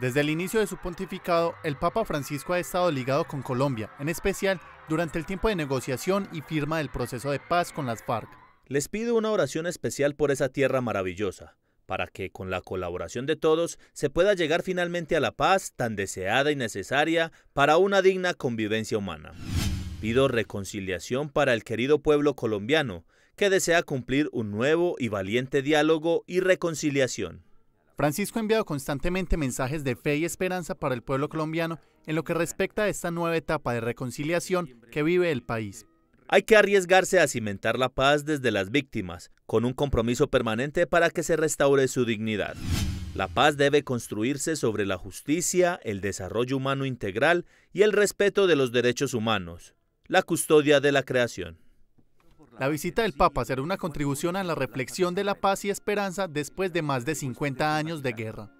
Desde el inicio de su pontificado, el Papa Francisco ha estado ligado con Colombia, en especial durante el tiempo de negociación y firma del proceso de paz con las FARC. Les pido una oración especial por esa tierra maravillosa, para que con la colaboración de todos se pueda llegar finalmente a la paz tan deseada y necesaria para una digna convivencia humana. Pido reconciliación para el querido pueblo colombiano, que desea cumplir un nuevo y valiente diálogo y reconciliación. Francisco ha enviado constantemente mensajes de fe y esperanza para el pueblo colombiano en lo que respecta a esta nueva etapa de reconciliación que vive el país. Hay que arriesgarse a cimentar la paz desde las víctimas, con un compromiso permanente para que se restaure su dignidad. La paz debe construirse sobre la justicia, el desarrollo humano integral y el respeto de los derechos humanos, la custodia de la creación. La visita del Papa será una contribución a la reflexión de la paz y esperanza después de más de 50 años de guerra.